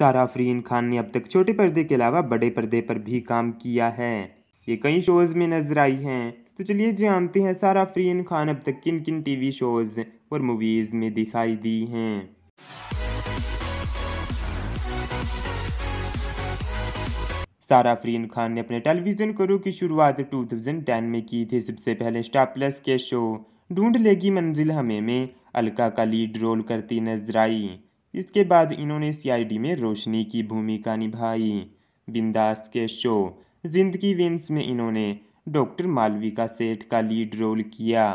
सारा फरीन खान ने अब तक छोटे पर्दे के अलावा बड़े पर्दे पर भी काम किया है ये कई शोज़ में नजर आई हैं तो चलिए जानते हैं सारा फरीन खान अब तक किन किन टीवी शोज़ और मूवीज़ में दिखाई दी हैं सारा फरीन खान ने अपने टेलीविज़न करो की शुरुआत 2010 में की थी सबसे पहले स्टार प्लस के शो ढूंढ लेगी मंजिल हमें में अलका का लीड रोल करती नजर आई इसके बाद इन्होंने सीआईडी में रोशनी की भूमिका निभाई बिंदास के शो जिंदगी विंस में इन्होंने डॉक्टर मालविका सेठ का लीड रोल किया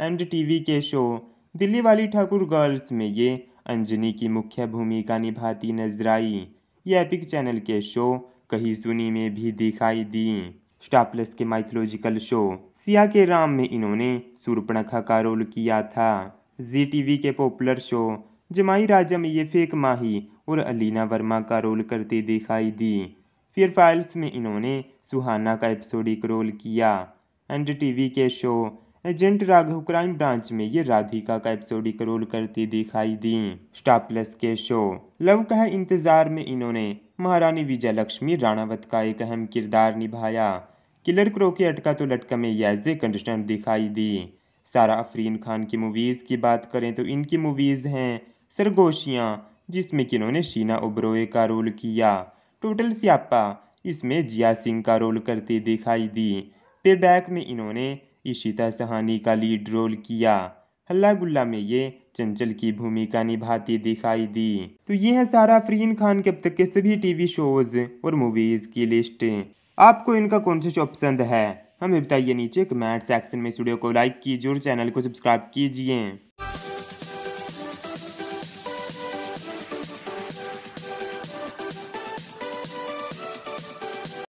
एंड टीवी के शो दिल्ली वाली ठाकुर गर्ल्स में ये अंजनी की मुख्य भूमिका निभाती नजर आई ये एपिक चैनल के शो कहीं सुनी में भी दिखाई दी स्टार प्लस के माइथोलॉजिकल शो सिया के राम में इन्होंने सूर्पणखा का रोल किया था जी टीवी के पॉपुलर शो जमाई राजा में ये फेक माही और अलीना वर्मा का रोल करते दिखाई दी फिर फाइल्स में इन्होंने सुहाना का एपिसोडिक रोल किया एंड टीवी के show agent Raghav crime branch में ये राधिका का एपिसोडिक रोल करती दिखाई दी स्टार प्लस के शो लव कह इंतजार में इन्होंने महारानी विजय लक्ष्मी राणावत का एक अहम किरदार निभाया किलर क्रो के अटका तो लटका में एज ए दिखाई दी सारा अफरीन खान की मूवीज़ की बात करें तो इनकी मूवीज़ हैं सरगोशियाँ जिसमें कि इन्होंने शीना ओब्रोए का रोल किया टोटल स्यापा इसमें जिया सिंह का रोल करते दिखाई दी बैक में इन्होंने इशिता सहानी का लीड रोल किया हल्ला गुल्ला में ये चंचल की भूमिका निभाती दिखाई दी तो ये है सारा फरीन खान के अब तक के सभी टीवी शोज और मूवीज की लिस्ट आपको इनका कौन सा शो पसंद है हमें बताइए नीचे कमेंट सेक्शन में स्टूडियो को लाइक कीजिए और चैनल को सब्सक्राइब कीजिए フフフフフ。